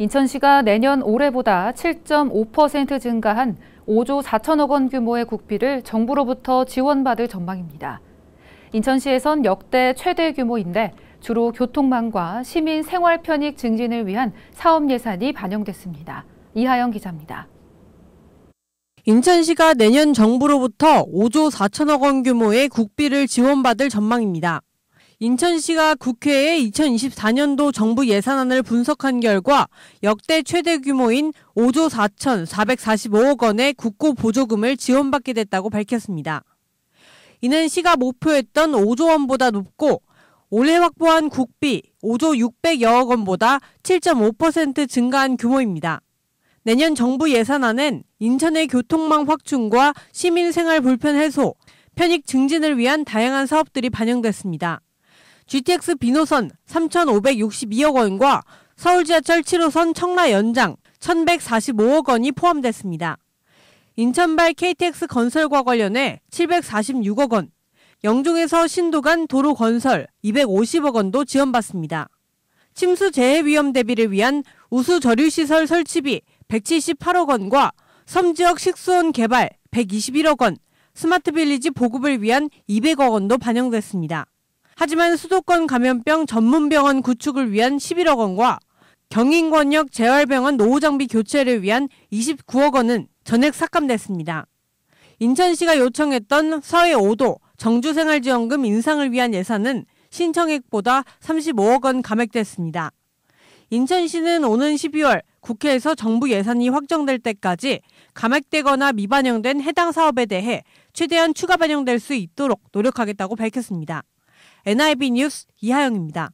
인천시가 내년 올해보다 7.5% 증가한 5조 4천억 원 규모의 국비를 정부로부터 지원받을 전망입니다. 인천시에선 역대 최대 규모인데 주로 교통망과 시민 생활 편익 증진을 위한 사업 예산이 반영됐습니다. 이하영 기자입니다. 인천시가 내년 정부로부터 5조 4천억 원 규모의 국비를 지원받을 전망입니다. 인천시가 국회에 2024년도 정부 예산안을 분석한 결과 역대 최대 규모인 5조 4,445억 원의 국고 보조금을 지원받게 됐다고 밝혔습니다. 이는 시가 목표했던 5조 원보다 높고 올해 확보한 국비 5조 600여억 원보다 7.5% 증가한 규모입니다. 내년 정부 예산안은 인천의 교통망 확충과 시민생활 불편 해소, 편익 증진을 위한 다양한 사업들이 반영됐습니다. GTX 비노선 3,562억 원과 서울 지하철 7호선 청라 연장 1,145억 원이 포함됐습니다. 인천발 KTX 건설과 관련해 746억 원, 영종에서 신도 간 도로 건설 250억 원도 지원받습니다. 침수 재해 위험 대비를 위한 우수 저류시설 설치비 178억 원과 섬지역 식수원 개발 121억 원, 스마트 빌리지 보급을 위한 200억 원도 반영됐습니다. 하지만 수도권 감염병 전문병원 구축을 위한 11억 원과 경인권역 재활병원 노후장비 교체를 위한 29억 원은 전액 삭감됐습니다. 인천시가 요청했던 서해 5도 정주생활지원금 인상을 위한 예산은 신청액보다 35억 원 감액됐습니다. 인천시는 오는 12월 국회에서 정부 예산이 확정될 때까지 감액되거나 미반영된 해당 사업에 대해 최대한 추가 반영될 수 있도록 노력하겠다고 밝혔습니다. NIB 뉴스 이하영입니다.